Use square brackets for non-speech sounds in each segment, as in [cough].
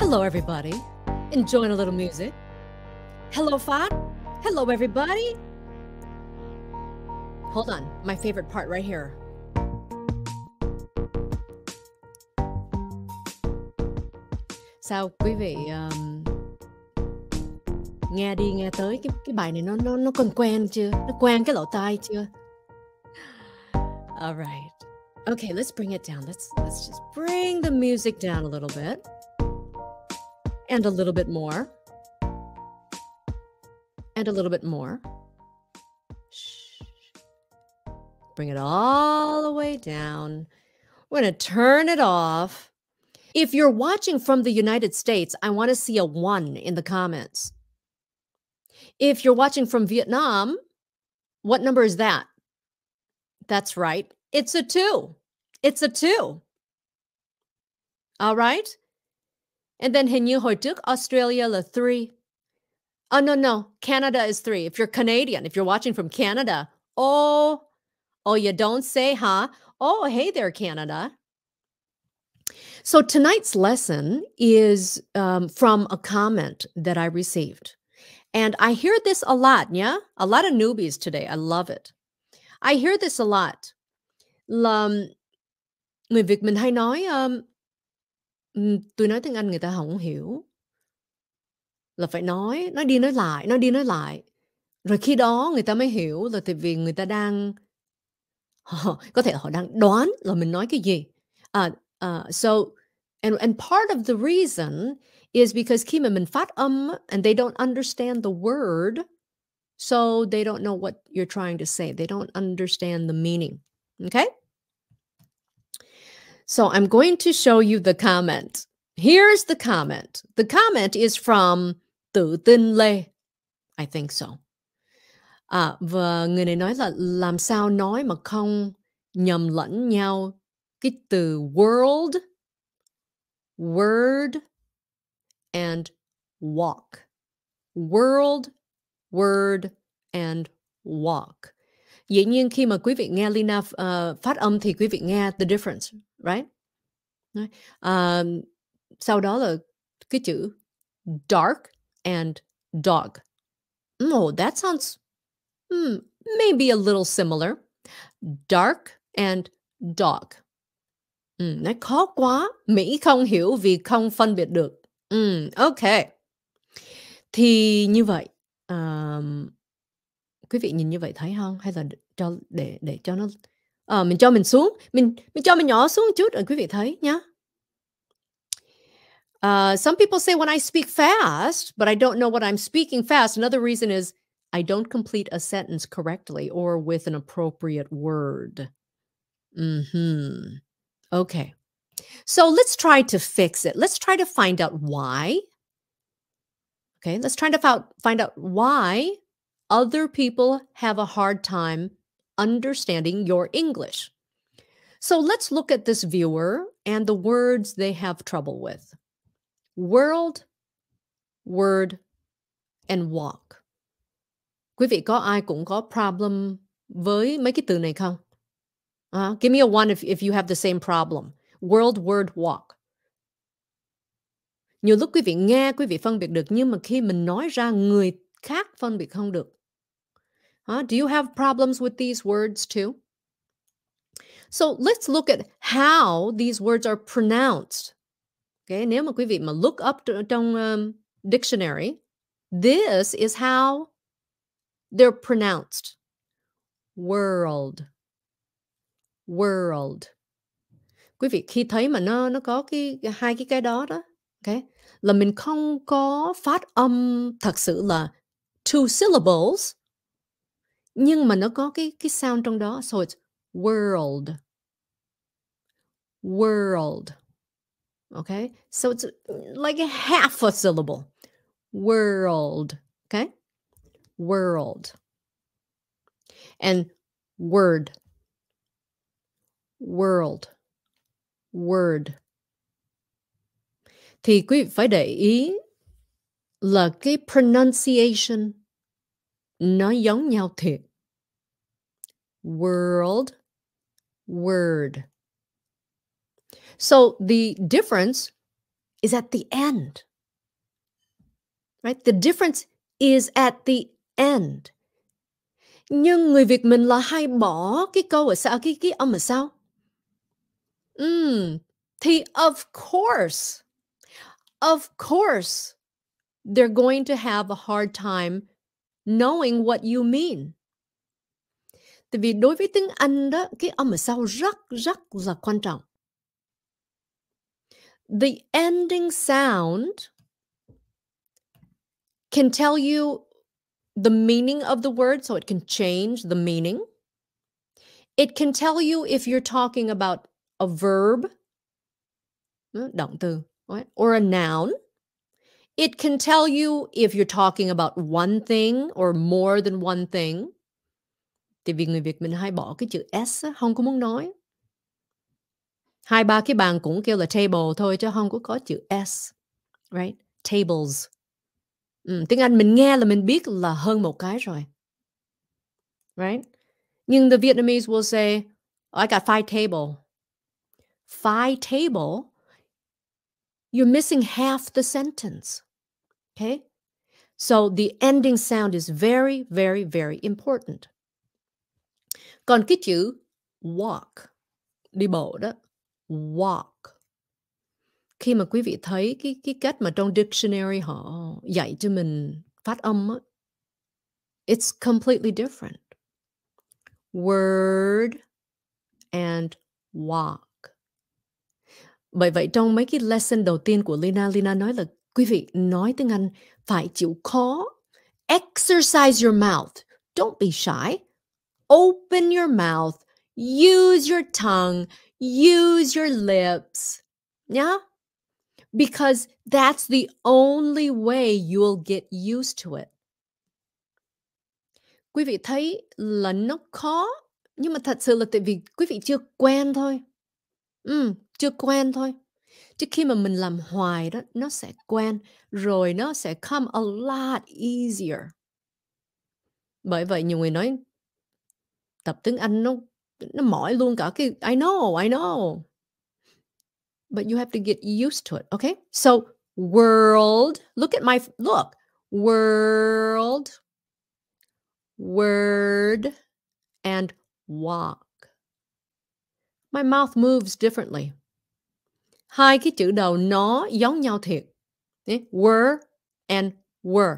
Hello, everybody. Enjoying a little music. Hello, Fod. Hello, everybody. Hold on, my favorite part right here. Sao quý vị um, nghe đi nghe tới cái cái bài này nó nó nó còn quen chưa? Nó quen cái lỗ tai chưa? All right. Okay, let's bring it down. Let's let's just bring the music down a little bit and a little bit more, and a little bit more. Shh. Bring it all the way down. We're going to turn it off. If you're watching from the United States, I want to see a one in the comments. If you're watching from Vietnam, what number is that? That's right. It's a two. It's a two. All right. And then he knew hồi trước Australia là three. Oh, no, no. Canada is three. If you're Canadian, if you're watching from Canada, oh, oh, you don't say, huh? Oh, hey there, Canada. So tonight's lesson is um, from a comment that I received. And I hear this a lot, yeah? A lot of newbies today. I love it. I hear this a lot. người Việt mình hay nói um, tôi nói tiếng Anh người ta không hiểu. Là phải nói, nói đi nói lại, nói đi nói lại, rồi khi đó người ta mới hiểu là tại vì người ta đang [laughs] ờ, có thể họ đang đoán là mình nói cái gì. À, à, so and and part of the reason is because khi mà mình phát âm and they don't understand the word, so they don't know what you're trying to say. They don't understand the meaning. Okay? So I'm going to show you the comment. Here's the comment. The comment is from Tự Tin Lê. I think so. À, và người này nói là làm sao nói mà không nhầm lẫn nhau cái từ world, word and walk. World, word and walk. Dĩ nhiên khi mà quý vị nghe Lina uh, phát âm thì quý vị nghe the difference right um, sau đó là cái chữ dark and dog oh that sounds hmm, maybe a little similar dark and dog ừ, hmm, nó khó quá mỹ không hiểu vì không phân biệt được ừ, ok thì như vậy um, quý vị nhìn như vậy thấy không hay là cho để để cho nó uh, mình cho mình xuống mình mình cho mình nhỏ xuống một chút rồi quý vị thấy nhá uh, some people say when I speak fast but I don't know what I'm speaking fast another reason is I don't complete a sentence correctly or with an appropriate word mm-hmm okay so let's try to fix it let's try to find out why okay let's try to find out why other people have a hard time understanding your English. So let's look at this viewer and the words they have trouble with world, word, and walk. Quý vị có ai cũng có problem với mấy cái từ này không? Uh, give me a one if, if you have the same problem. World, word, walk. Nhiều lúc quý vị nghe, quý vị phân biệt được nhưng mà khi mình nói ra người khác phân biệt không được. Huh? Do you have problems with these words too? So let's look at how these words are pronounced. Okay, nếu mà quý vị mà look up trong um, dictionary, this is how they're pronounced. World. World. Quý vị khi thấy mà nó nó có cái hai cái cái đó đó, okay? Là mình không có phát âm thật sự là two syllables nhưng mà nó có cái cái sound trong đó so it's world world okay so it's mm, like a half a syllable world okay world and word world word thì quý vị phải để ý là cái pronunciation nó giống nhau thiệt world, word. So the difference is at the end, right? The difference is at the end. Nhưng người Việt mình là hay bỏ cái câu ở sao, cái, cái âm ở sao? Mm, thì of course, of course, they're going to have a hard time knowing what you mean. Tại vì đối với tiếng Anh đó, cái âm ở sau rất rất là quan trọng. The ending sound can tell you the meaning of the word, so it can change the meaning. It can tell you if you're talking about a verb, động từ, or a noun. It can tell you if you're talking about one thing or more than one thing. thì vì người Việt mình hay bỏ cái chữ S không có muốn nói hai ba cái bàn cũng kêu là table thôi chứ không có có chữ S right tables ừ, tiếng Anh mình nghe là mình biết là hơn một cái rồi right nhưng the Vietnamese will say oh, I got five table five table you're missing half the sentence okay so the ending sound is very very very important còn cái chữ walk đi bộ đó walk khi mà quý vị thấy cái cái cách mà trong dictionary họ dạy cho mình phát âm á it's completely different word and walk bởi vậy trong mấy cái lesson đầu tiên của Lina Lina nói là quý vị nói tiếng Anh phải chịu khó exercise your mouth don't be shy Open your mouth, use your tongue, use your lips. Yeah? Because that's the only way you'll get used to it. Quý vị thấy là nó khó, nhưng mà thật sự là tại vì quý vị chưa quen thôi. Ừ, chưa quen thôi. Chứ khi mà mình làm hoài đó, nó sẽ quen, rồi nó sẽ come a lot easier. Bởi vậy nhiều người nói tập tiếng Anh nó nó mỏi luôn cả cái I know, I know. But you have to get used to it, okay? So world, look at my look. World, word and walk. My mouth moves differently. Hai cái chữ đầu nó giống nhau thiệt. Were and were.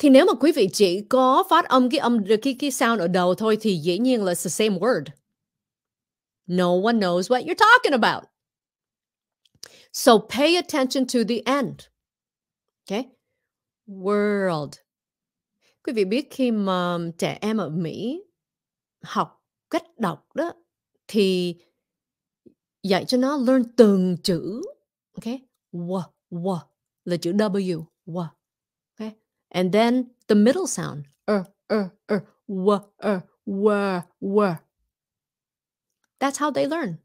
thì nếu mà quý vị chỉ có phát âm cái âm cái cái sound ở đầu thôi thì dĩ nhiên là it's the same word. No one knows what you're talking about. So pay attention to the end. Okay? World. Quý vị biết khi mà trẻ em ở Mỹ học cách đọc đó thì dạy cho nó learn từng chữ. Okay? W, w là chữ W. W, And then the middle sound, uh uh uh w, uh w, w. That's how they learn.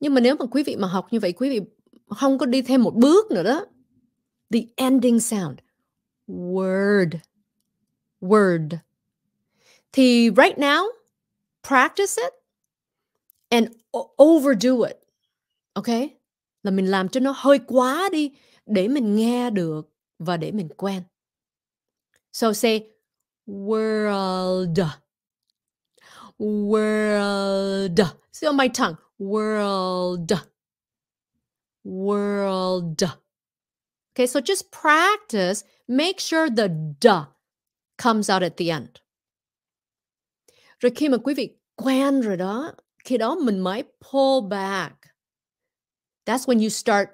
Nhưng mà nếu mà quý vị mà học như vậy, quý vị không có đi thêm một bước nữa đó. The ending sound, word, word. Thì right now, practice it and overdo it. Okay? Là mình làm cho nó hơi quá đi để mình nghe được và để mình quen. So say world. World. See on my tongue. World. World. Okay, so just practice. Make sure the da comes out at the end. Rồi khi mà quý vị quen rồi đó, khi đó mình mới pull back. That's when you start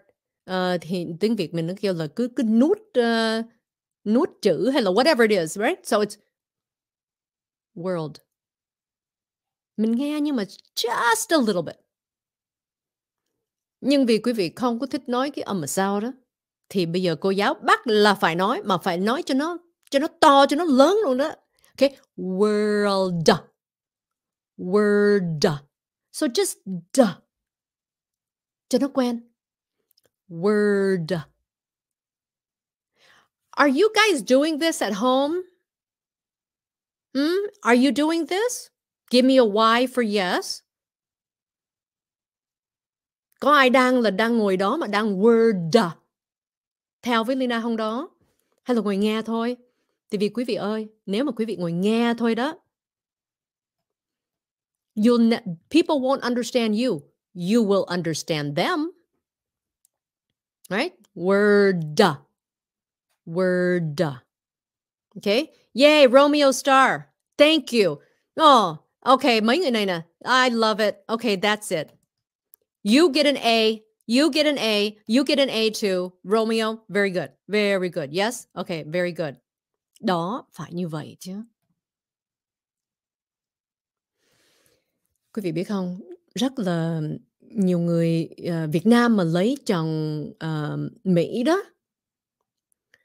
uh, thì tiếng Việt mình nó kêu là cứ cứ nút uh, ờ, nuốt chữ hay là whatever it is, right? So it's world. Mình nghe nhưng mà just a little bit. Nhưng vì quý vị không có thích nói cái âm mà sao đó thì bây giờ cô giáo bắt là phải nói mà phải nói cho nó cho nó to cho nó lớn luôn đó. Okay, world. Word. So just duh. Cho nó quen. word. Are you guys doing this at home? Hmm? Are you doing this? Give me a why for yes. Có ai đang là đang ngồi đó mà đang word theo với Lina không đó? Hay là ngồi nghe thôi? Tại vì quý vị ơi, nếu mà quý vị ngồi nghe thôi đó, you'll people won't understand you. You will understand them right? Word. Word. Okay? Yay, Romeo Star. Thank you. Oh, okay. my người I love it. Okay, that's it. You get an A. You get an A. You get an A too. Romeo, very good. Very good. Yes? Okay, very good. Đó, phải như vậy chứ. Quý vị biết không, rất là nhiều người uh, Việt Nam mà lấy chồng uh, Mỹ đó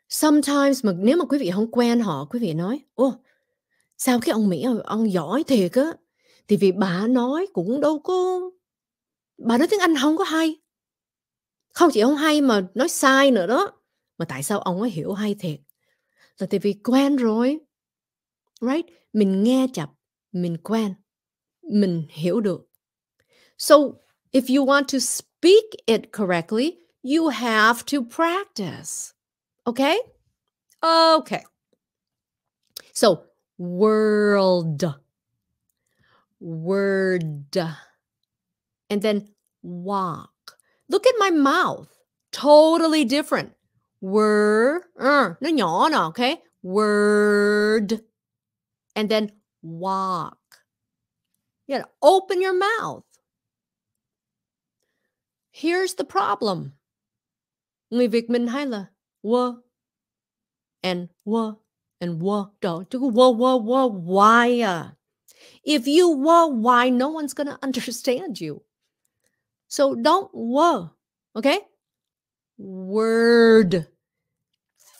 sometimes mà nếu mà quý vị không quen họ quý vị nói ô oh, sao cái ông Mỹ ông giỏi thiệt á thì vì bà nói cũng đâu có bà nói tiếng Anh không có hay không chỉ không hay mà nói sai nữa đó mà tại sao ông ấy hiểu hay thiệt là tại vì quen rồi right mình nghe chập mình quen mình hiểu được so If you want to speak it correctly, you have to practice. Okay? Okay. So, world, word, and then walk. Look at my mouth. Totally different. Word, er, uh, okay? Word, and then walk. You gotta open your mouth. Here's the problem. Người Việt mình hay là wo and wo and were đó. Chứ wo wo wo why à? If you wo why, no one's going [laughs] to understand you. So don't wo, okay? Word.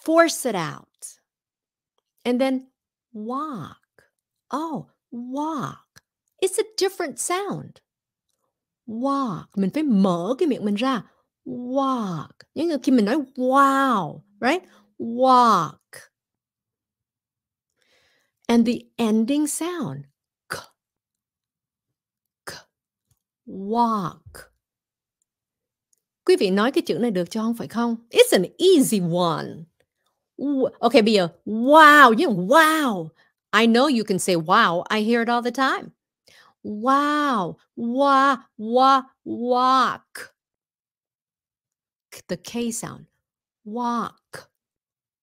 Force it out. And then walk. Oh, walk. It's a different sound. walk mình phải mở cái miệng mình ra walk những khi mình nói wow right walk and the ending sound k k walk quý vị nói cái chữ này được cho không phải không it's an easy one okay bây giờ wow you know, wow I know you can say wow I hear it all the time wow, wa, wa, walk. The K sound, walk.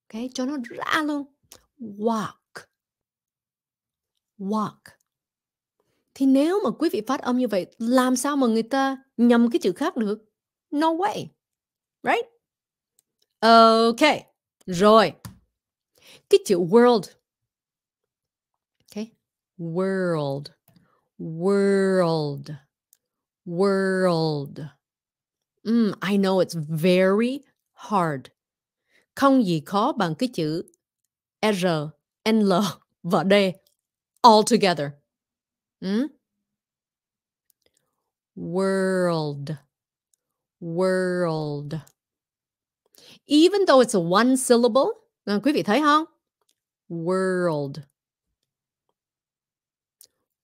Okay, cho nó ra luôn. Walk. Walk. Thì nếu mà quý vị phát âm như vậy, làm sao mà người ta nhầm cái chữ khác được? No way. Right? Okay. Rồi. Cái chữ world. Okay. World world, world. Mm, I know it's very hard. Không gì khó bằng cái chữ R, L [laughs] và D all together. Mm? World, world. Even though it's a one syllable, quý vị thấy không? World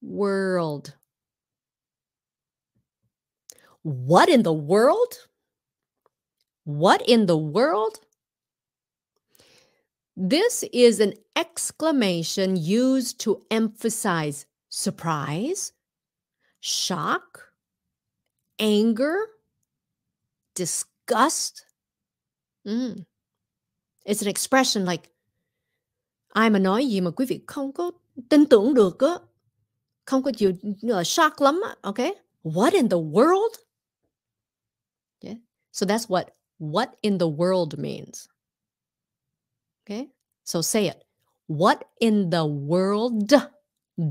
world. What in the world? What in the world? This is an exclamation used to emphasize surprise, shock, anger, disgust. Mm. It's an expression like I'm nói gì mà quý vị không có tin tưởng được không có chịu uh, shock lắm okay what in the world yeah so that's what what in the world means okay so say it what in the world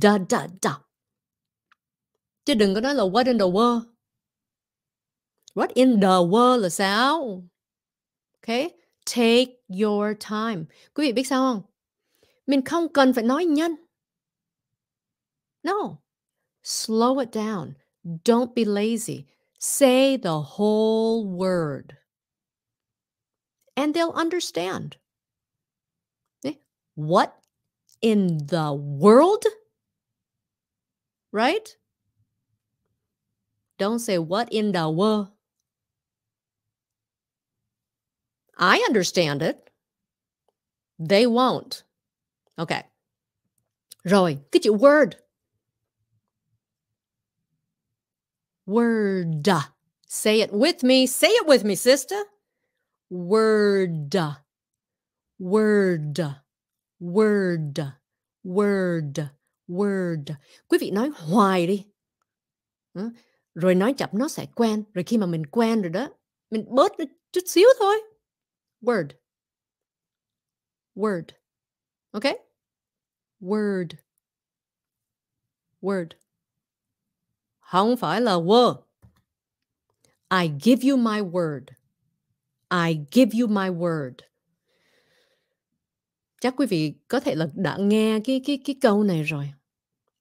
da da da chứ đừng có nói là what in the world what in the world là sao okay take your time quý vị biết sao không mình không cần phải nói nhanh No, slow it down. Don't be lazy. Say the whole word. And they'll understand. What in the world? Right? Don't say what in the world. I understand it. They won't. Okay. Rồi, cái chữ word Word. Say it with me. Say it with me, sister. Word. Word. Word. Word. Word. Quý vị nói hoài đi. Rồi nói chậm nó sẽ quen. Rồi khi mà mình quen rồi đó, mình bớt chút xíu thôi. Word. Word. Okay? Word. Word. Không phải là word. I give you my word. I give you my word. Chắc quý vị có thể là đã nghe cái cái cái câu này rồi.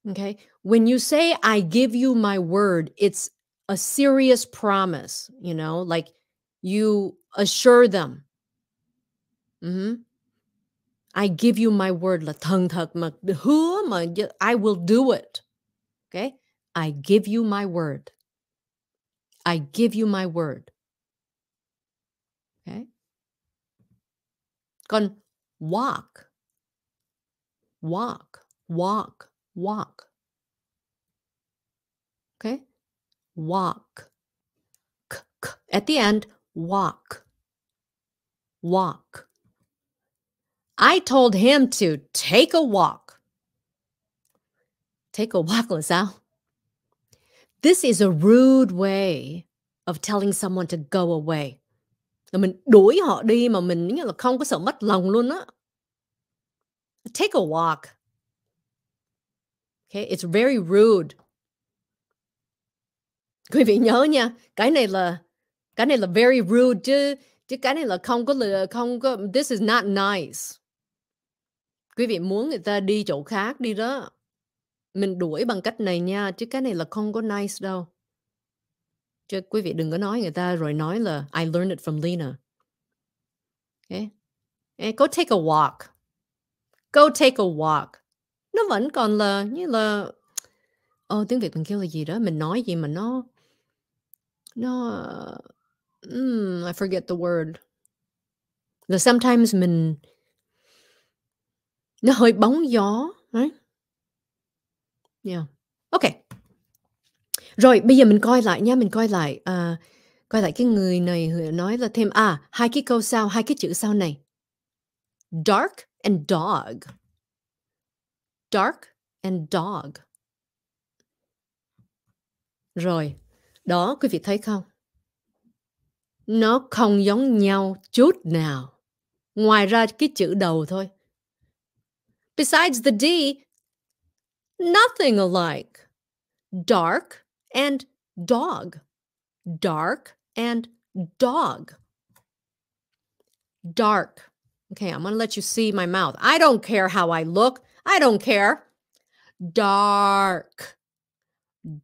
Okay. When you say I give you my word, it's a serious promise, you know, like you assure them. Mm-hmm. I give you my word là thần thật mà hứa mà I will do it. Okay? I give you my word. I give you my word. Okay? Con walk. Walk, walk, walk. Okay? Walk. K -k. At the end, walk. Walk. I told him to take a walk. Take a walk, LaSalle. This is a rude way of telling someone to go away. Là mình đuổi họ đi mà mình như là không có sợ mất lòng luôn á. Take a walk. Okay, it's very rude. Quý vị nhớ nha, cái này là cái này là very rude chứ chứ cái này là không có lừa, không có this is not nice quý vị muốn người ta đi chỗ khác đi đó mình đuổi bằng cách này nha chứ cái này là không có nice đâu chứ quý vị đừng có nói người ta rồi nói là I learned it from Lena okay. Hey, go take a walk go take a walk nó vẫn còn là như là ô ờ, tiếng việt mình kêu là gì đó mình nói gì mà nó nó mm, I forget the word là sometimes mình nó hơi bóng gió right? yeah. ok rồi bây giờ mình coi lại nha mình coi lại uh, coi lại cái người này nói là thêm à hai cái câu sau hai cái chữ sau này dark and dog dark and dog rồi đó quý vị thấy không nó không giống nhau chút nào ngoài ra cái chữ đầu thôi besides the d nothing alike. Dark and dog. Dark and dog. Dark. Okay, I'm going to let you see my mouth. I don't care how I look. I don't care. Dark.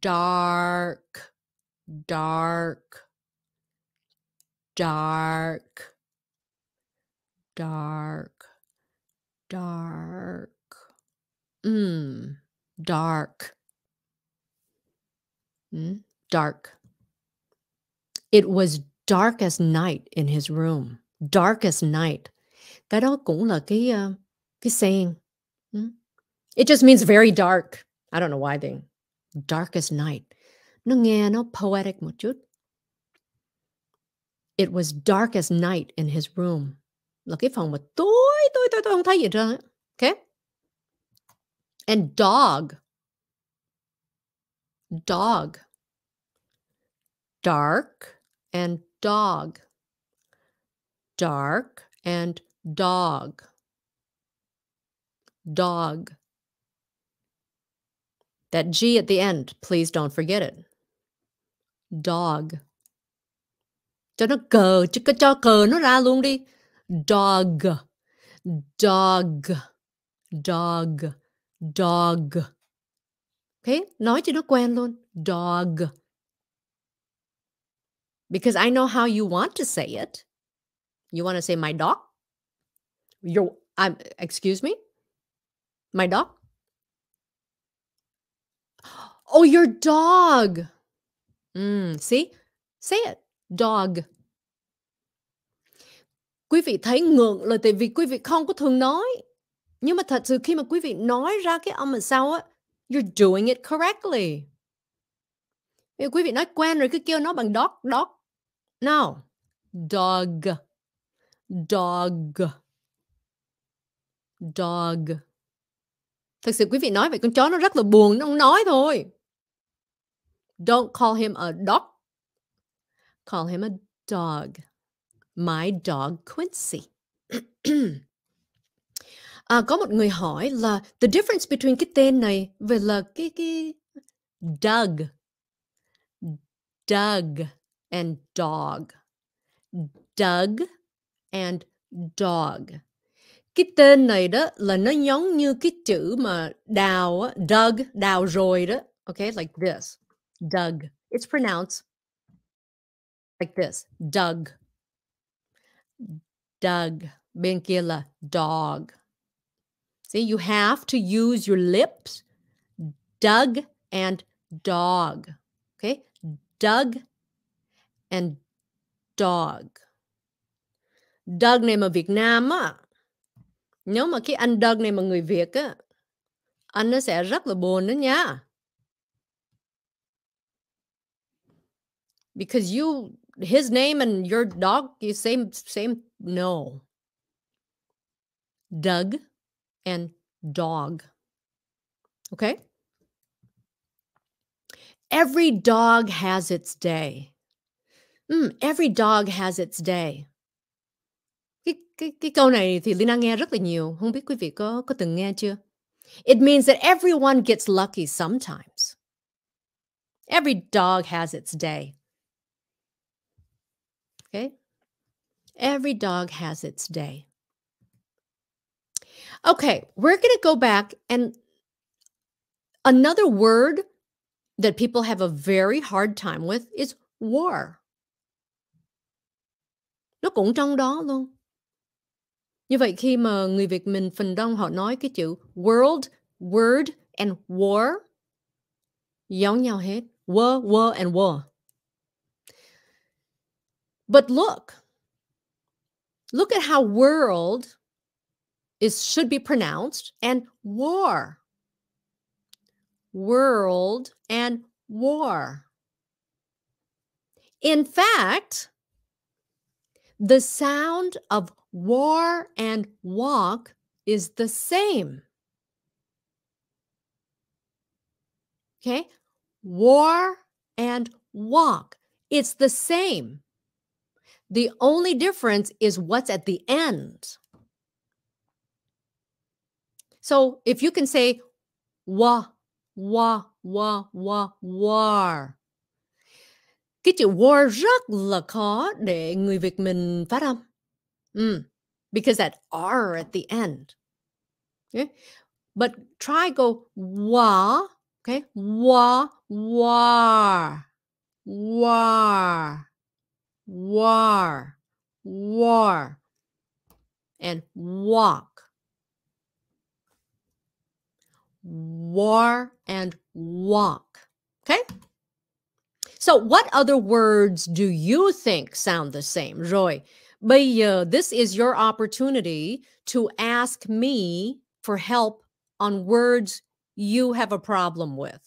Dark. Dark. Dark. Dark. Dark. Mmm dark. Hmm? Dark. It was dark as night in his room. Dark as night. Cái đó cũng là cái uh, cái saying. Hmm? It just means very dark. I don't know why they dark as night. Nó nghe nó poetic một chút. It was dark as night in his room. Là cái phòng mà tối tối tối tối không thấy gì trơn. Okay? and dog, dog, dark and dog, dark and dog, dog. That G at the end, please don't forget it. Dog. Cho nó cờ, cho, cho cờ nó ra luôn đi. Dog. Dog. Dog. dog. Okay, nói cho nó quen luôn. Dog. Because I know how you want to say it. You want to say my dog? Your I'm excuse me? My dog? Oh, your dog. Mm, see? Say it. Dog. Quý vị thấy ngượng là tại vì quý vị không có thường nói nhưng mà thật sự khi mà quý vị nói ra cái âm ở sau á you're doing it correctly Vì quý vị nói quen rồi cứ kêu nó bằng dog dog no dog dog dog Thật sự quý vị nói vậy con chó nó rất là buồn nó không nói thôi. Don't call him a dog. Call him a dog. My dog Quincy. [clears throat] À, có một người hỏi là the difference between cái tên này về là cái cái Doug, Doug and dog, Doug and dog. Cái tên này đó là nó giống như cái chữ mà đào á, Doug, đào rồi đó. Okay, like this, Doug. It's pronounced like this, Doug. Doug. Bên kia là dog. See, you have to use your lips. Dug and dog. Okay. Dug and dog. Dug này mà Việt Nam á. Nếu mà cái anh Dug này mà người Việt á. Anh nó sẽ rất là buồn đó nha. because you his name and your dog is same same no doug and dog. Okay? Every dog has its day. Mm, every dog has its day. Cái, cái, cái câu này thì Lina nghe rất là nhiều. Không biết quý vị có, có từng nghe chưa? It means that everyone gets lucky sometimes. Every dog has its day. Okay? Every dog has its day. Okay, we're going to go back and another word that people have a very hard time with is war. Nó cũng trong đó luôn. Như vậy khi mà người Việt mình phần đông họ nói cái chữ world, word and war giống nhau hết. War, war and war. But look, look at how world is should be pronounced and war. World and war. In fact, the sound of war and walk is the same. Okay? War and walk. It's the same. The only difference is what's at the end. So if you can say wa, wa, wa, wa, war. Cái chữ war rất là khó để người Việt mình phát âm. Mm, because that R at the end. Okay? But try go wa, okay? Wa, war, war, war, war, and wah. war, and walk. Okay? So, what other words do you think sound the same? Joy? But uh, this is your opportunity to ask me for help on words you have a problem with.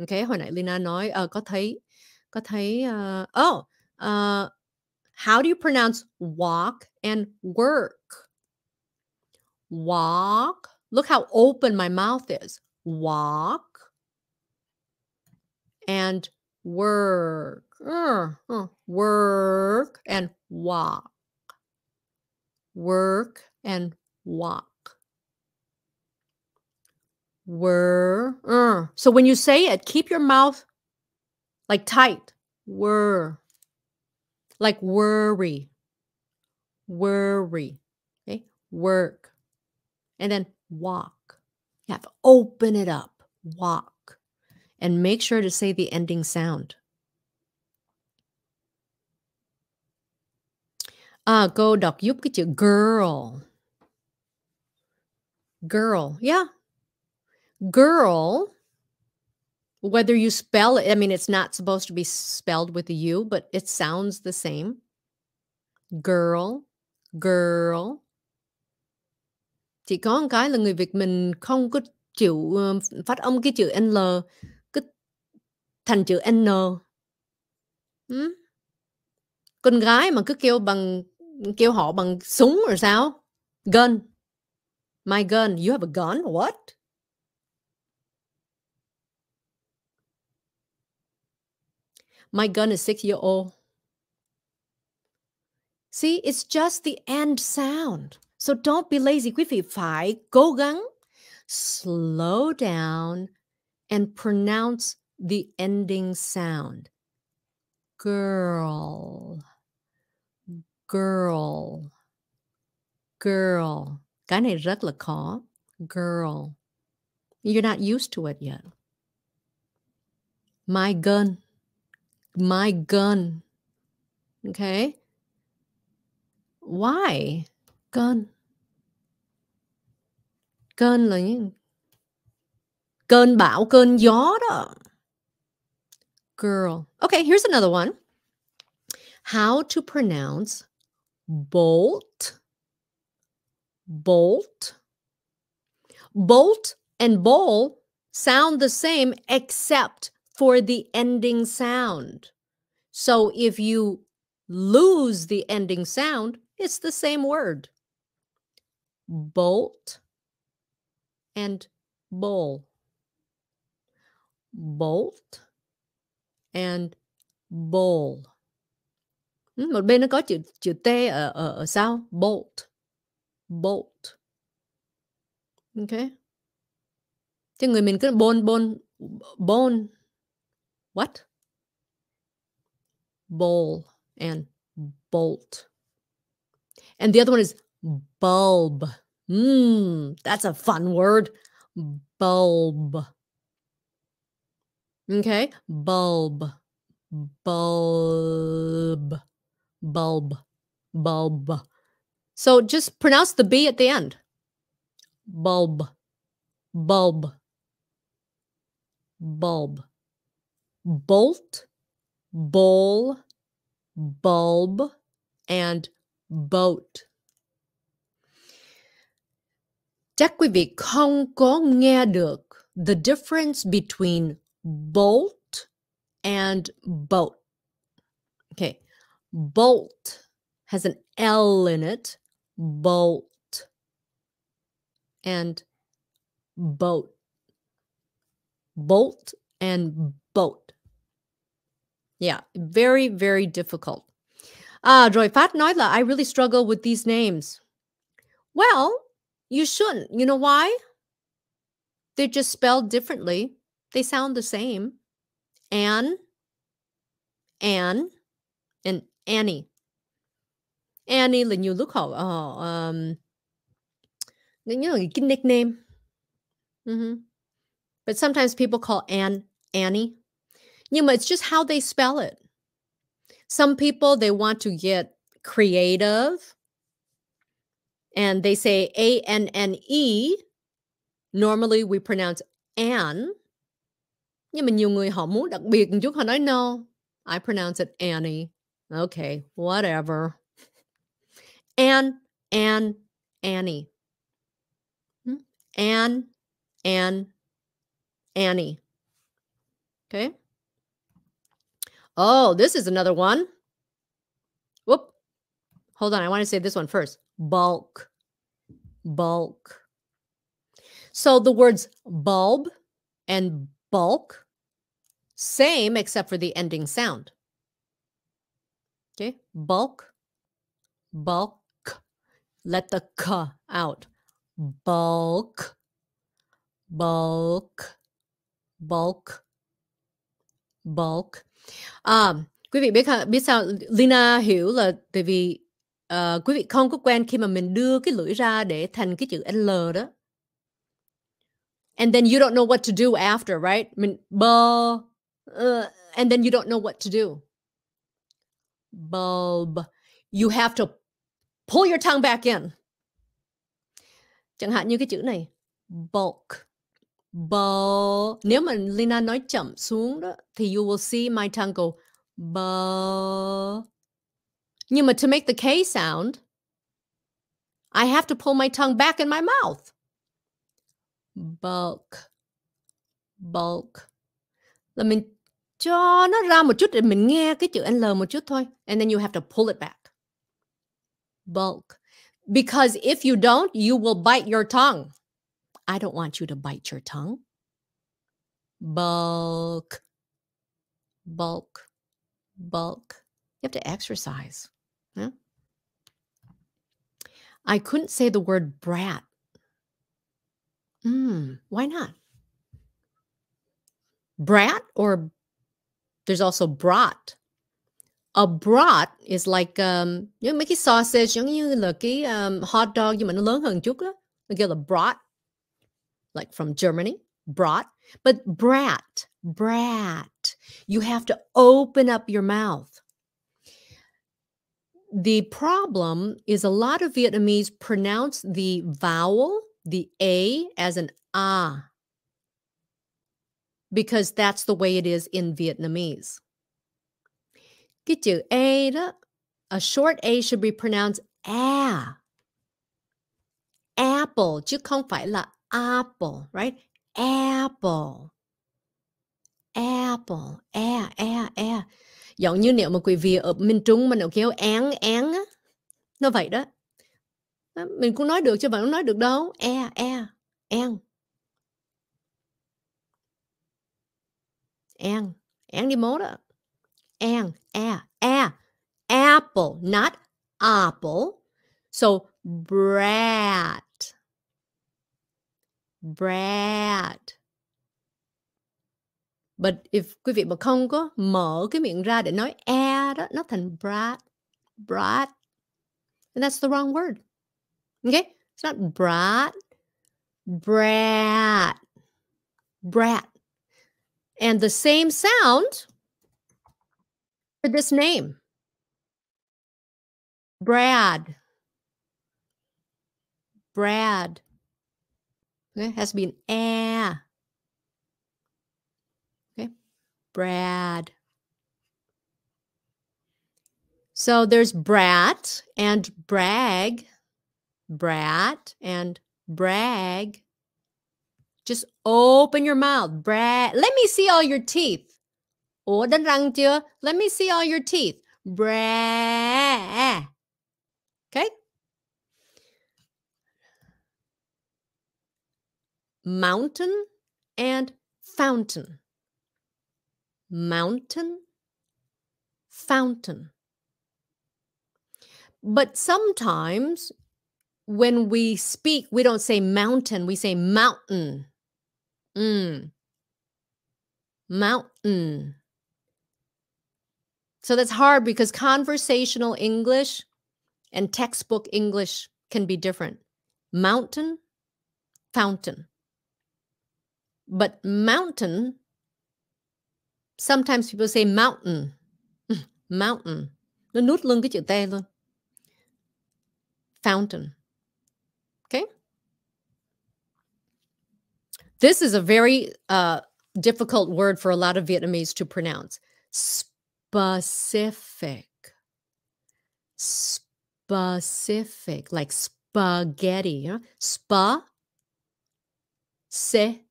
Okay, hồi nãy Lina nói, uh, có thấy, có thấy, uh, oh, uh, how do you pronounce walk and work? Walk Look how open my mouth is. Walk and work. Uh, uh, work and walk. Work and walk. Were. Uh. So when you say it, keep your mouth like tight. Were. Like worry. Worry. Okay. Work. And then walk. You have open it up, walk. And make sure to say the ending sound. Uh, go, đọc You get your girl. Girl, yeah. Girl, whether you spell it, I mean, it's not supposed to be spelled with a U, but it sounds the same. Girl, girl, chỉ có một cái là người Việt mình không có chịu ờ, phát âm cái chữ L cứ thành chữ N ừ? con gái mà cứ kêu bằng kêu họ bằng súng rồi sao gun my gun you have a gun what my gun is six year old see it's just the end sound So don't be lazy. Quickly, vị go gắng slow down and pronounce the ending sound. Girl, girl, girl. Cái này rất là khó. Girl. You're not used to it yet. My gun. My gun. Okay. Why? Gun. Cơn là những cơn bão, cơn gió đó. Girl. Okay, here's another one. How to pronounce bolt, bolt, bolt and bowl sound the same except for the ending sound. So if you lose the ending sound, it's the same word. Bolt, and bowl. Bolt and bowl. Một bên nó có chữ chữ T ở ở, ở sau, bolt. Bolt. Ok. Thế người mình cứ bone bone bone what? Bowl and bolt. And the other one is bulb. Mmm, that's a fun word. Bulb. Okay, bulb, bulb, bulb, bulb. So just pronounce the B at the end. Bulb, bulb, bulb. Bolt, bowl, bulb, and boat. chắc quý vị không có nghe được the difference between bolt and boat. Okay, bolt has an L in it, bolt and boat. Bolt and boat. Yeah, very, very difficult. Uh, Joy Fat Noidla, I really struggle with these names. Well, you shouldn't. You know why? They're just spelled differently. They sound the same. Anne, Anne, and Annie. Annie là nhiều lúc họ, họ um, you know, cái nickname. Mm-hmm. But sometimes people call Anne Annie. You know, it's just how they spell it. Some people, they want to get creative and they say A N N E. Normally we pronounce an. Nhưng mà nhiều người họ muốn đặc biệt một chút họ nói no. I pronounce it Annie. Okay, whatever. Ann, Ann, Annie. Hmm? Ann, Ann, Annie. Okay. Oh, this is another one. Whoop. Hold on. I want to say this one first bulk, bulk. So the words bulb and bulk, same except for the ending sound. Okay, bulk, bulk. Let the k out. Bulk, bulk, bulk, bulk. Um, quý vị biết biết sao Lina hiểu là tại vì uh, quý vị không có quen khi mà mình đưa cái lưỡi ra để thành cái chữ L đó and then you don't know what to do after, right? Mình bơ, uh, and then you don't know what to do. Bulb. You have to pull your tongue back in. Chẳng hạn như cái chữ này, bulk. Bul. Nếu mà Lina nói chậm xuống đó, thì you will see my tongue go bul. to make the K sound, I have to pull my tongue back in my mouth. Bulk. Bulk. Là mình cho nó ra một chút để mình nghe cái chữ L một chút thôi. And then you have to pull it back. Bulk. Because if you don't, you will bite your tongue. I don't want you to bite your tongue. Bulk. Bulk. Bulk. You have to exercise. I couldn't say the word brat. Mm, why not? Brat or there's also brat. A brat is like um như mấy sausage young như lucky um, hot dog you mà nó lớn hơn chút đó. Nó kêu là brat. Like from Germany, brat. But brat, brat. You have to open up your mouth the problem is a lot of Vietnamese pronounce the vowel, the A, as an ah, because that's the way it is in Vietnamese. Cái chữ A đó, a short A should be pronounced a. Apple, chứ không phải là apple, right? Apple. Apple, a, a, a. giống như nếu mà quý vị ở miền Trung mà nó kêu én én á nó vậy đó mình cũng nói được chứ bạn không nói được đâu e e en en en đi mốt đó en e e apple not apple so bread bread but if quý vị mà không có mở cái miệng ra để nói e đó nó thành brat brat And that's the wrong word okay it's not brat brat brat and the same sound for this name Brad. Brad. Okay, has been an Brad. So there's brat and brag, brat and brag. Just open your mouth. Brad. Let me see all your teeth. Let me see all your teeth. Brag. Okay. Mountain and fountain mountain, fountain. But sometimes when we speak, we don't say mountain, we say mountain. Mm. Mountain. So that's hard because conversational English and textbook English can be different. Mountain, fountain. But mountain Sometimes people say mountain. [laughs] mountain. Nó nút luôn cái chữ T luôn. Fountain. Okay? This is a very uh, difficult word for a lot of Vietnamese to pronounce. Specific. Specific. Like spaghetti. Spa. Se.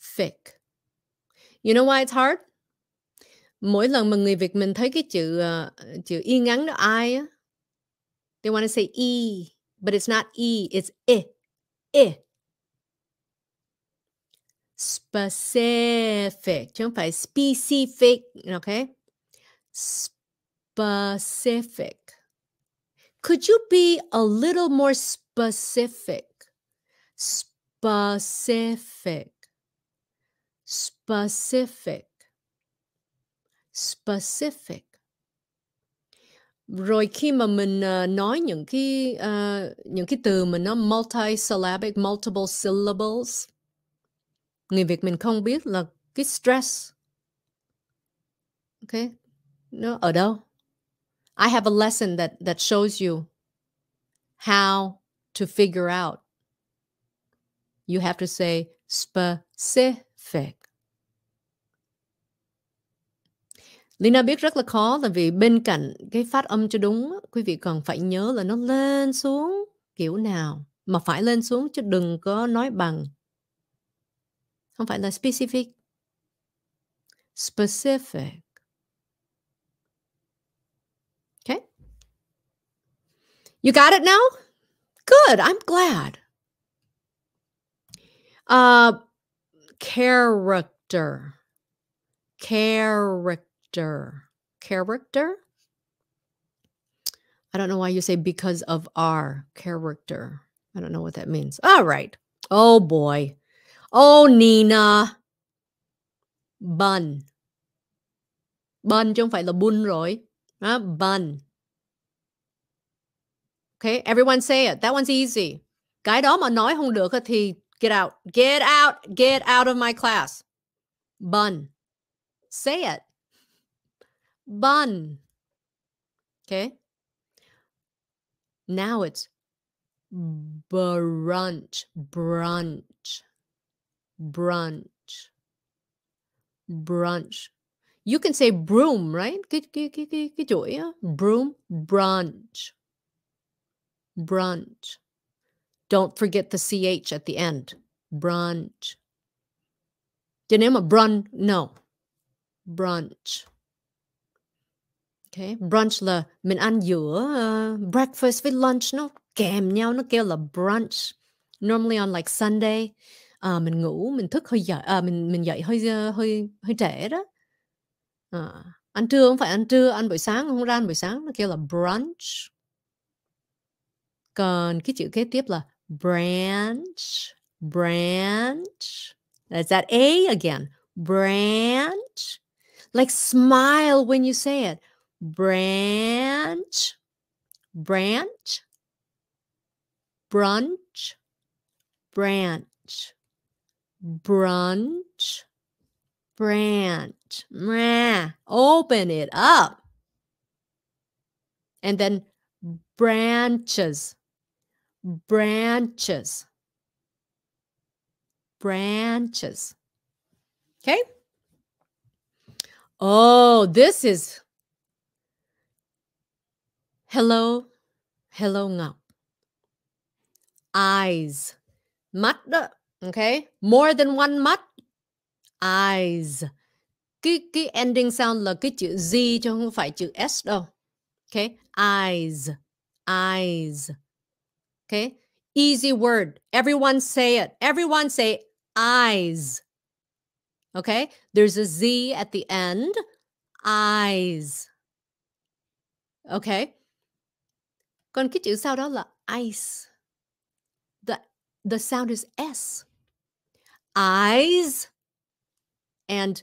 Fic. You know why it's hard? Mỗi lần mà người Việt mình thấy cái chữ uh, chữ y ngắn đó I. they want to say e, but it's not e, it's i, i. Specific, chứ không phải specific, okay? Specific. Could you be a little more specific? Specific. specific specific rồi khi mà mình uh, nói những cái uh, những cái từ mà nó multi syllabic multiple syllables người Việt mình không biết là cái stress ok nó ở đâu I have a lesson that that shows you how to figure out you have to say specific Lina biết rất là khó là vì bên cạnh cái phát âm cho đúng quý vị cần phải nhớ là nó lên xuống kiểu nào mà phải lên xuống chứ đừng có nói bằng không phải là specific specific okay you got it now good I'm glad uh character character character. Character? I don't know why you say because of our character. I don't know what that means. All right. Oh boy. Oh Nina. Bun. Bun chứ không phải là bun rồi. Uh, bun. Okay, everyone say it. That one's easy. Cái đó mà nói không được thì get out. Get out. Get out of my class. Bun. Say it bun. Okay. Now it's brunch, brunch, brunch, brunch. You can say broom, right? Cái, cái, Broom, brunch, brunch. Don't forget the CH at the end. Brunch. Cho name a brun? no. Brunch. Okay. Brunch là mình ăn giữa uh, breakfast với lunch nó kèm nhau nó kêu là brunch. Normally on like Sunday uh, mình ngủ mình thức hơi dậy uh, mình mình dậy hơi hơi hơi trễ đó. Uh, ăn trưa không phải ăn trưa ăn buổi sáng không ra ăn buổi sáng nó kêu là brunch. Còn cái chữ kế tiếp là branch branch. That's that A again. Branch. Like smile when you say it. branch, branch, brunch, branch, brunch, branch. Meh. Open it up. And then branches, branches, branches. Okay? Oh, this is Hello, hello ngọc. Eyes. Mắt đó, okay? More than one mắt. Eyes. Cái cái ending sound là cái chữ Z chứ không phải chữ S đâu. Okay? Eyes. Eyes. Okay? Easy word. Everyone say it. Everyone say eyes. Okay? There's a Z at the end. Eyes. Okay? còn cái chữ sau đó là ice the the sound is s eyes and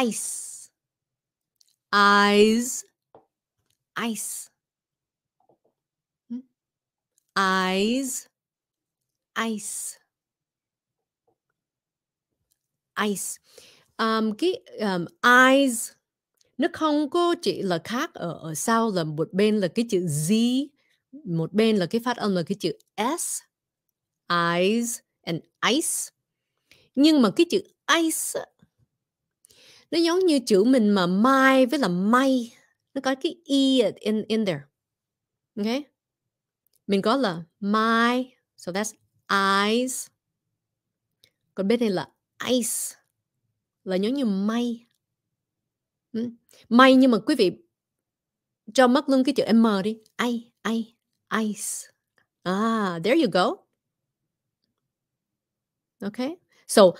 ice eyes ice eyes ice ice um, cái um, eyes nó không có chỉ là khác ở ở sau là một bên là cái chữ z một bên là cái phát âm là cái chữ s eyes and ice nhưng mà cái chữ ice nó giống như chữ mình mà mai với là may nó có cái e in in there okay mình có là my so that's eyes còn bên này là ice là giống như may may nhưng mà quý vị cho mất luôn cái chữ m đi ai ai ice. Ah, there you go. Okay. So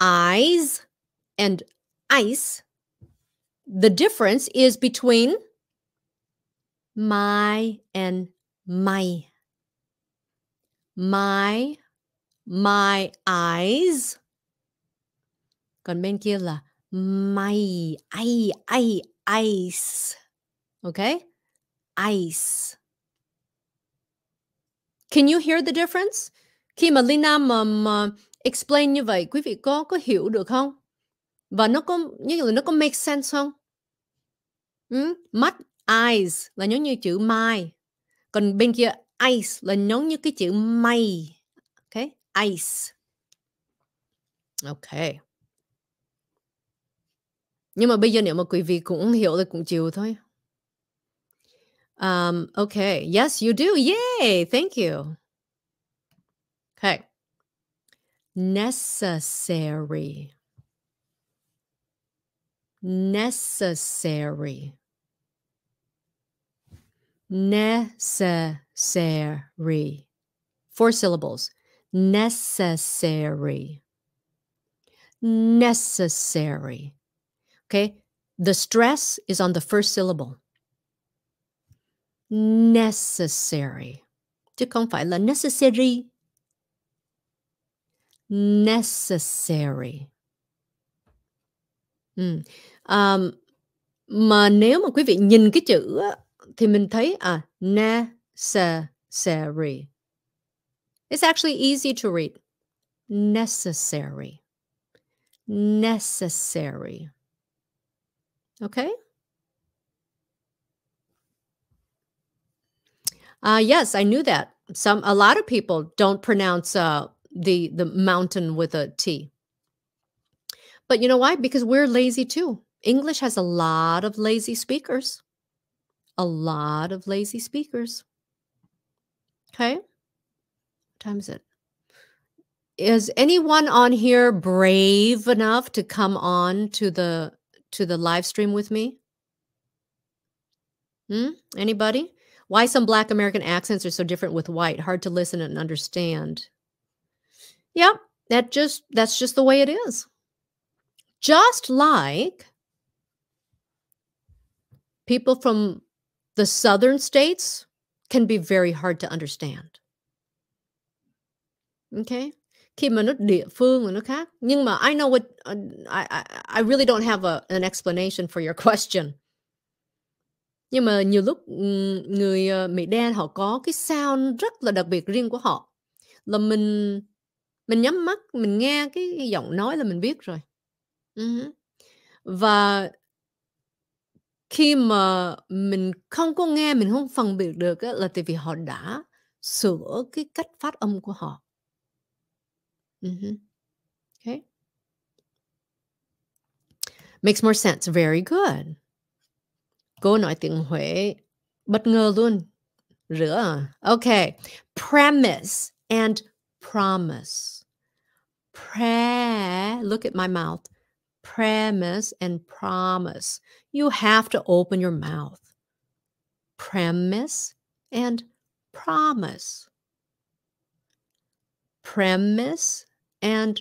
eyes and ice. The difference is between my and my. My, my eyes. Còn kia là my, I, I, ice. Okay? Ice. Can you hear the difference? Khi mà Lina mà, mà explain như vậy, quý vị có có hiểu được không? Và nó có như là nó có make sense không? Ừ? Mắt eyes là giống như chữ my. Còn bên kia ice là giống như cái chữ may. okay? ice. Okay. Nhưng mà bây giờ nếu mà quý vị cũng hiểu thì cũng chịu thôi. Um, okay. Yes, you do. Yay. Thank you. Okay. Necessary. Necessary. Necessary. Four syllables. Necessary. Necessary. Okay. The stress is on the first syllable. necessary chứ không phải là necessary necessary ừ. um, mà nếu mà quý vị nhìn cái chữ thì mình thấy à necessary it's actually easy to read necessary necessary okay Uh, yes, I knew that. Some a lot of people don't pronounce uh, the the mountain with a T. But you know why? Because we're lazy too. English has a lot of lazy speakers. A lot of lazy speakers. Okay. What time is it? Is anyone on here brave enough to come on to the to the live stream with me? Hmm? Anybody? Why some black American accents are so different with white, hard to listen and understand. Yep, yeah, that just that's just the way it is. Just like people from the southern states can be very hard to understand. Okay? Khi mà nó địa phương nó khác. Nhưng mà I know what uh, I I, I really don't have a, an explanation for your [laughs] question. Nhưng mà nhiều lúc ừ, người ờ, Mỹ đen họ có cái sound rất là đặc biệt riêng của họ. Là mình mình nhắm mắt, mình nghe cái giọng nói là mình biết rồi. Và khi mà mình không có nghe, mình không phân biệt được là tại vì họ đã sửa cái cách phát âm của họ. Okay. Makes more sense. Very good. Cô nói tiếng Huế bất ngờ luôn. Rửa. Okay. Premise and promise. Pre, look at my mouth. Premise and promise. You have to open your mouth. Premise and promise. Premise and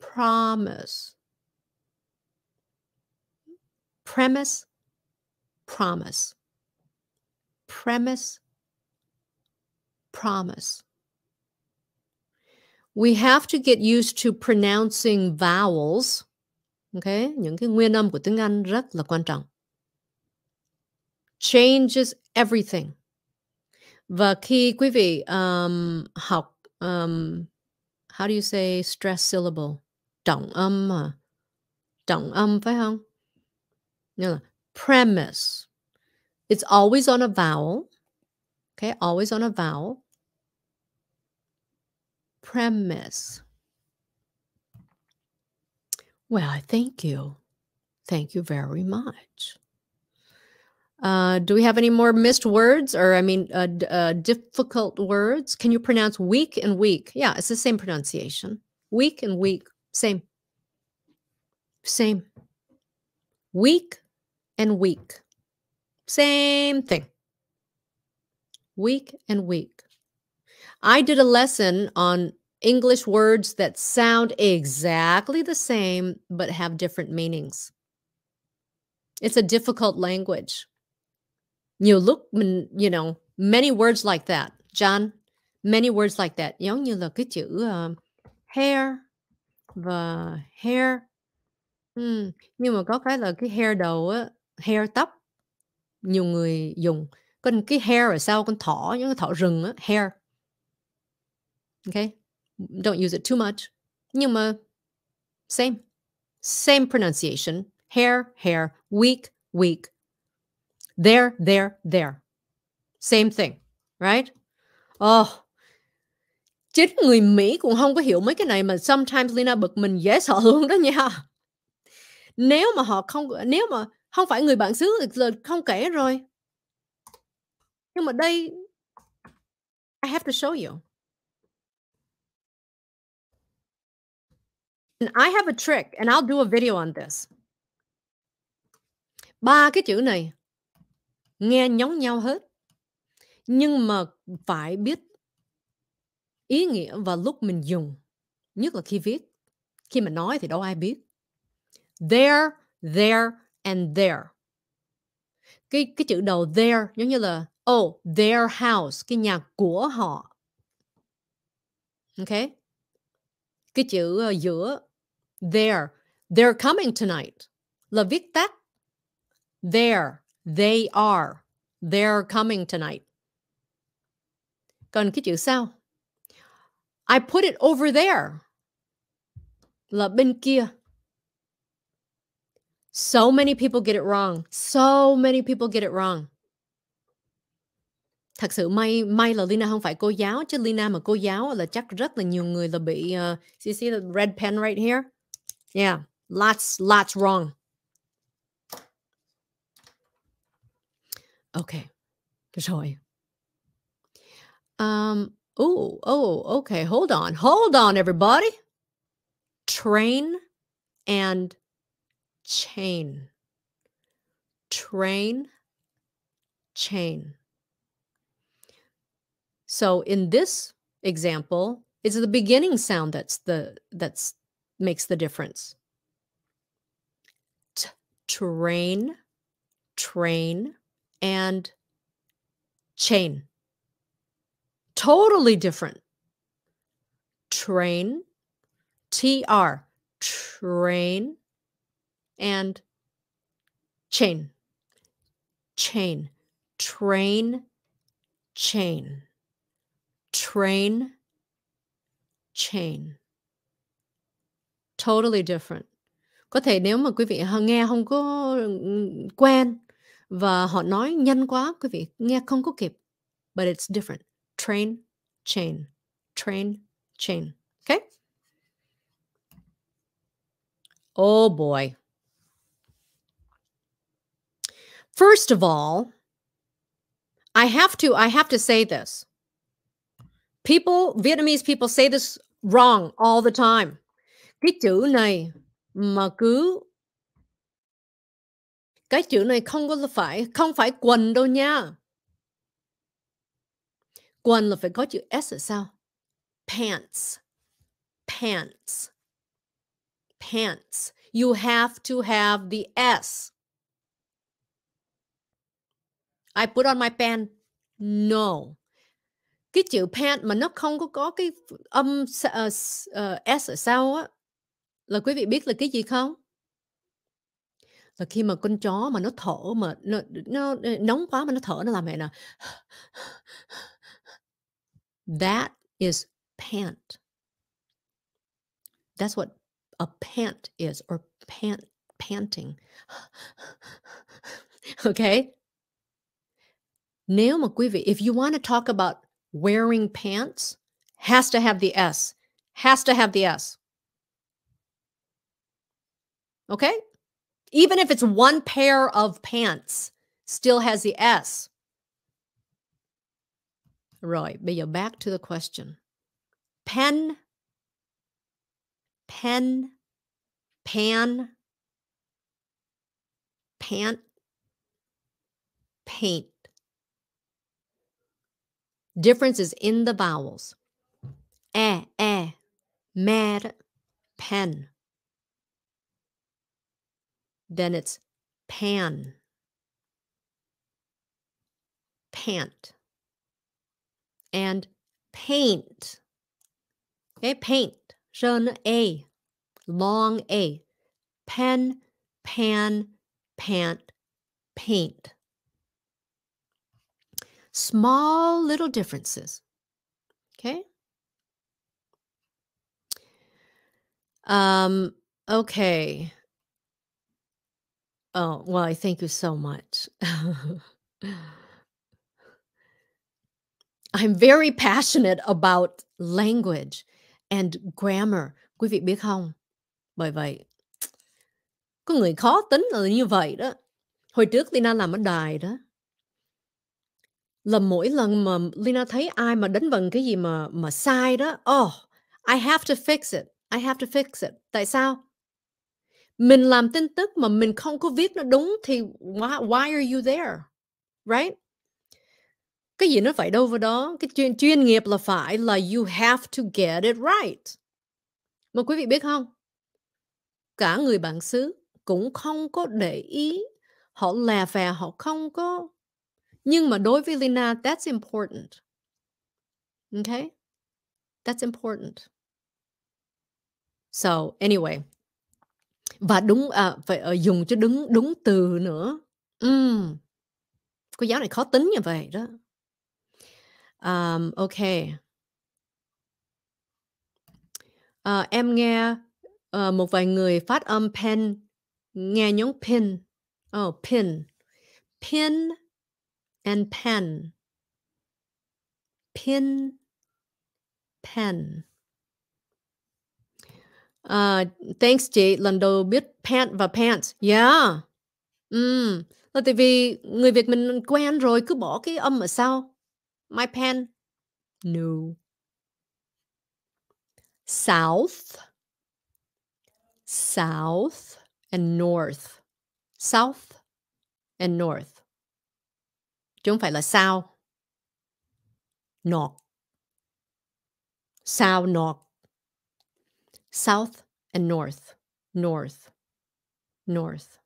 promise. Premise promise. Premise, promise. We have to get used to pronouncing vowels. Okay, những cái nguyên âm của tiếng Anh rất là quan trọng. Changes everything. Và khi quý vị um, học um, how do you say stress syllable? Trọng âm mà. Trọng âm phải không? Nên là premise. It's always on a vowel. Okay, always on a vowel. Premise. Well, I thank you. Thank you very much. Uh, do we have any more missed words or, I mean, uh, uh, difficult words? Can you pronounce week and week? Yeah, it's the same pronunciation. Week and week, same. Same. Week and weak. Same thing. Weak and weak. I did a lesson on English words that sound exactly the same but have different meanings. It's a difficult language. You look, you know, many words like that. John, many words like that. Young, you look at you. Um, hair, the hair. Ừ, nhưng mà có cái là cái hair đầu á hair tóc nhiều người dùng con cái hair ở sau con thỏ những cái thỏ rừng á hair okay don't use it too much nhưng mà same same pronunciation hair hair week week there there there same thing right oh chính người Mỹ cũng không có hiểu mấy cái này mà sometimes Lina bực mình dễ sợ [laughs] luôn đó nha nếu mà họ không nếu mà không phải người bản xứ thì không kể rồi nhưng mà đây I have to show you and I have a trick and I'll do a video on this ba cái chữ này nghe nhóng nhau hết nhưng mà phải biết ý nghĩa và lúc mình dùng nhất là khi viết khi mà nói thì đâu ai biết there there and there cái cái chữ đầu there giống như là oh their house cái nhà của họ ok cái chữ uh, giữa there they're coming tonight là viết tắt there they are they're coming tonight còn cái chữ sau I put it over there là bên kia So many people get it wrong. So many people get it wrong. Thật sự may may là Lina không phải cô giáo chứ Lina mà cô giáo là chắc rất là nhiều người là bị uh, you see the red pen right here? Yeah, lots lots wrong. Okay. Rồi. Um oh, oh, okay. Hold on. Hold on everybody. Train and chain, train, chain. So in this example, it's the beginning sound that's the that's makes the difference. T train, train, and chain. Totally different. Train, T R, train, and chain. Chain. Train, chain. Train, chain. Totally different. Có thể nếu mà quý vị nghe không có quen và họ nói nhanh quá, quý vị nghe không có kịp. But it's different. Train, chain. Train, chain. Okay? Oh boy. First of all, I have to I have to say this. People Vietnamese people say this wrong all the time. Cái chữ này mà cứ cái chữ này không có phải không phải quần đâu nha. Quần là phải có chữ s ở sao? Pants. Pants. Pants. You have to have the s. I put on my pants. No. Cái chữ pant mà nó không có có cái âm uh, uh, s ở sau á là quý vị biết là cái gì không? Là khi mà con chó mà nó thở mà nó, nó nóng quá mà nó thở nó làm vậy nè. That is pant. That's what a pant is or pant panting. [laughs] okay? Neil McQueevy, if you want to talk about wearing pants, has to have the S, has to have the S. Okay? Even if it's one pair of pants, still has the S. Right, but you're back to the question. Pen, pen, pan, pant, paint. Difference is in the vowels. Eh, eh, mad, pen. Then it's pan, pant, and paint. Okay, paint. Shun A, long A. Pen, pan, pant, paint small little differences. Okay. Um, okay. Oh, well, I thank you so much. [laughs] I'm very passionate about language and grammar. Quý vị biết không? Bởi vậy, có người khó tính là như vậy đó. Hồi trước Tina làm ở đài đó, là mỗi lần mà Lina thấy ai mà đánh vần cái gì mà mà sai đó, oh, I have to fix it. I have to fix it. Tại sao? Mình làm tin tức mà mình không có viết nó đúng thì why, why are you there? Right? Cái gì nó phải đâu vào đó. Cái chuyên, chuyên nghiệp là phải là you have to get it right. Mà quý vị biết không? Cả người bản xứ cũng không có để ý. Họ lè phè, họ không có nhưng mà đối với Lina, that's important. Okay? That's important. So, anyway. Và đúng à, phải à, ờ, dùng cho đúng đúng từ nữa. Mm. Cô giáo này khó tính như vậy đó. Um, ok. À, em nghe à, một vài người phát âm pen nghe nhóm pin. Oh, pin. Pin and pen. Pin, pen. Uh, thanks chị, lần đầu biết pant và pants. Yeah. Ừ, là tại vì người Việt mình quen rồi, cứ bỏ cái âm ở sau. My pen. No. South. South and north. South and north. chứ không phải là sao north sao north south and north north north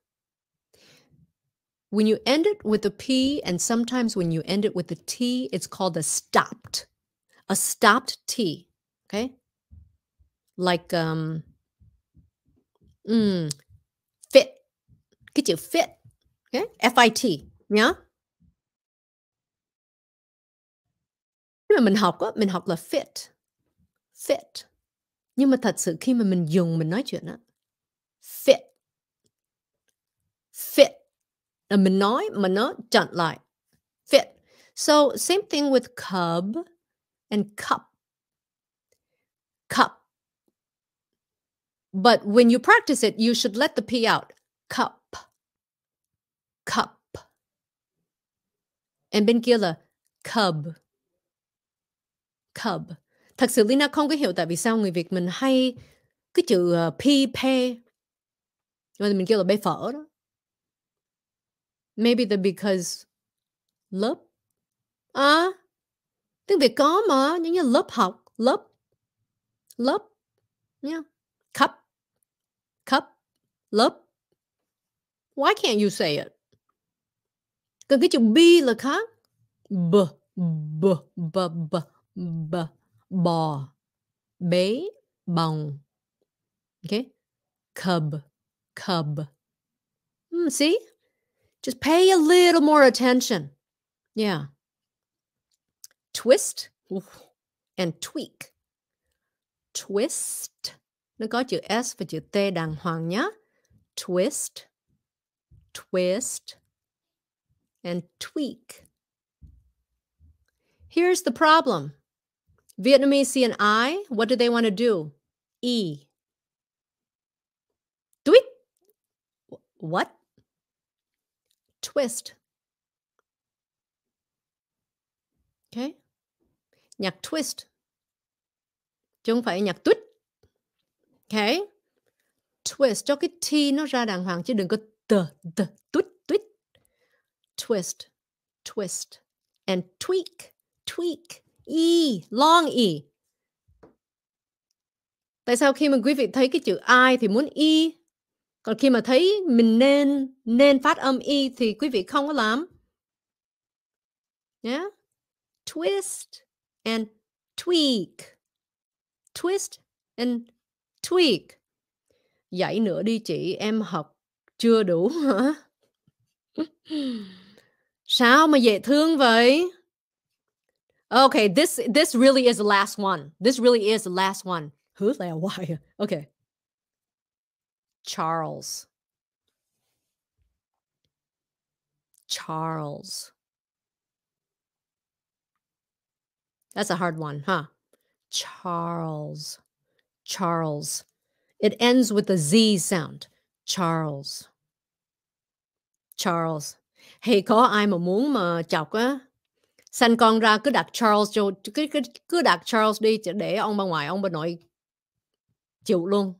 when you end it with a p and sometimes when you end it with a t it's called a stopped a stopped t okay like um mm, fit get you fit okay f i t yeah nhưng mà mình học á mình học là fit fit nhưng mà thật sự khi mà mình dùng mình nói chuyện á fit fit là mình nói mà nó chặn lại fit so same thing with cub and cup cup but when you practice it you should let the p out cup cup and bên kia là cub Cub. Thật sự Lina không có hiểu tại vì sao người Việt mình hay cái chữ uh, ờ, p, pe mà mình kêu là bê phở đó. Maybe the because lớp. À, tiếng Việt có mà, giống như lớp học, lớp, lớp, nhá, yeah. cup, cup, lớp. Why can't you say it? Còn cái chữ B là khác. B, b, b, b, b. b bò bế bồng okay cub cub mm, see just pay a little more attention yeah twist and tweak twist nó có chữ s và chữ t đàng hoàng nhá. twist twist and tweak here's the problem Vietnamese and I, what do they want to do? E. Tweet. What? Twist. Okay. Nhạc twist. Chứ không phải nhạc twist. Okay. Twist cho cái T nó ra đàng hoàng chứ đừng có t, t, twist, twist. Twist, twist. And tweak, tweak e long e tại sao khi mà quý vị thấy cái chữ i thì muốn e còn khi mà thấy mình nên nên phát âm y e thì quý vị không có làm. Yeah. Twist and tweak. Twist and tweak. Dạy nữa đi chị, em học chưa đủ hả? [laughs] Sao mà dễ thương vậy? Okay, this this really is the last one. This really is the last one. Who's that? [laughs] Why? Okay. Charles. Charles. That's a hard one, huh? Charles. Charles. It ends with a Z sound. Charles. Charles. Hey, có ai mà muốn mà chọc á sanh con ra cứ đặt Charles cho cứ, cứ, cứ đặt Charles đi để ông bà ngoại ông bà nội chịu luôn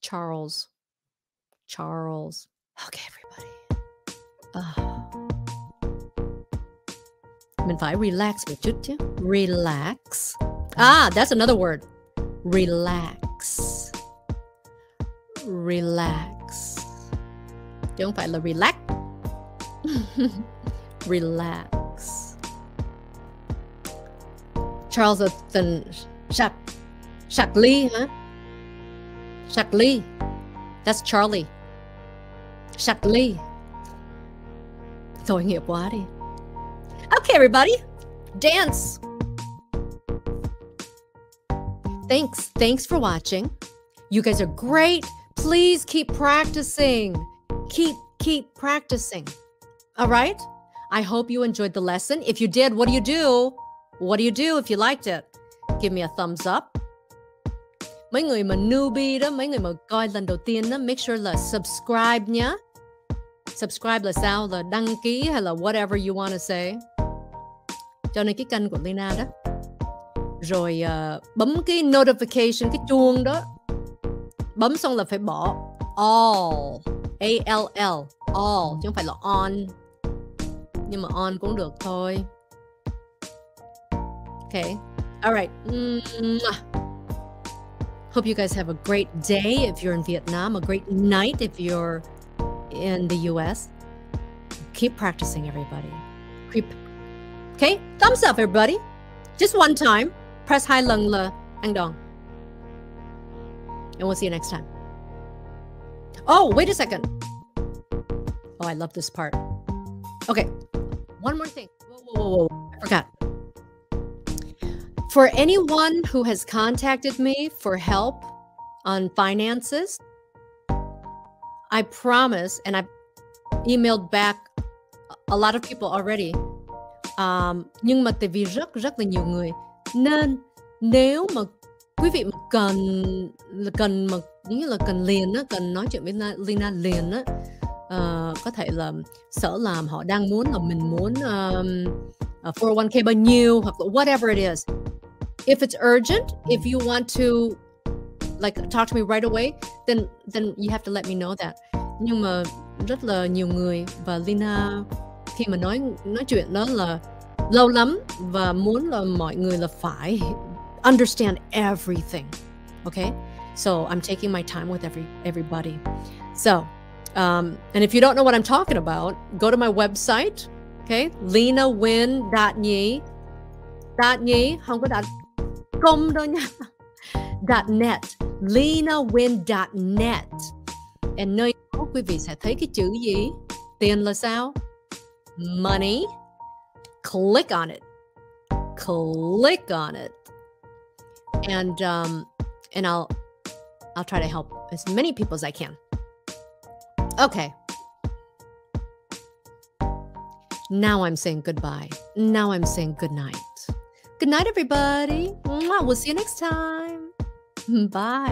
Charles Charles okay everybody uh. mình phải relax một chút chứ relax ah that's another word relax relax chứ không phải là relax [laughs] relax Charles Shack Lee, huh? Lee, That's Charlie. Shackley. Lee, nghiệp quá Okay, everybody. Dance. Thanks. Thanks for watching. You guys are great. Please keep practicing. Keep keep practicing. All right? I hope you enjoyed the lesson. If you did, what do you do? What do you do if you liked it? Give me a thumbs up. Mấy người mà newbie đó, mấy người mà coi lần đầu tiên đó, make sure là subscribe nhé. Subscribe là sao? Là đăng ký hay là whatever you want to say. Cho nên cái kênh của Lina đó. Rồi uh, bấm cái notification, cái chuông đó. Bấm xong là phải bỏ all. A-L-L. All. Chứ không phải là on. Nhưng mà on cũng được thôi. Okay. All right. Hope you guys have a great day if you're in Vietnam, a great night if you're in the US. Keep practicing, everybody. Keep. Okay. Thumbs up, everybody. Just one time. Press hai lung le ang dong. And we'll see you next time. Oh, wait a second. Oh, I love this part. Okay. One more thing. Whoa, whoa, whoa, whoa. I forgot. For anyone who has contacted me for help on finances, I promise, and I've emailed back a lot of people already. Um, nhưng mà tại vì rất rất là nhiều người nên nếu mà quý vị cần cần mà như là cần liền á, cần nói chuyện với Lina liền á, uh, có thể là sở làm họ đang muốn là mình muốn um, uh, 401k bao nhiêu hoặc là whatever it is if it's urgent, if you want to like talk to me right away, then then you have to let me know that. Nhưng mà rất là nhiều người và Lina khi mà nói nói chuyện đó là lâu lắm và muốn là mọi người là phải understand everything. Okay? So I'm taking my time with every everybody. So, um, and if you don't know what I'm talking about, go to my website, okay? linawin.nhi. Dot nhi, không có comdonya .net, linawin.net. And nơi đó quý vị sẽ thấy cái chữ gì? Tiền là sao? Money. Click on it. Click on it. And um, and I'll I'll try to help as many people as I can. Okay. Now I'm saying goodbye. Now I'm saying good night. Good night, everybody. We'll see you next time. Bye.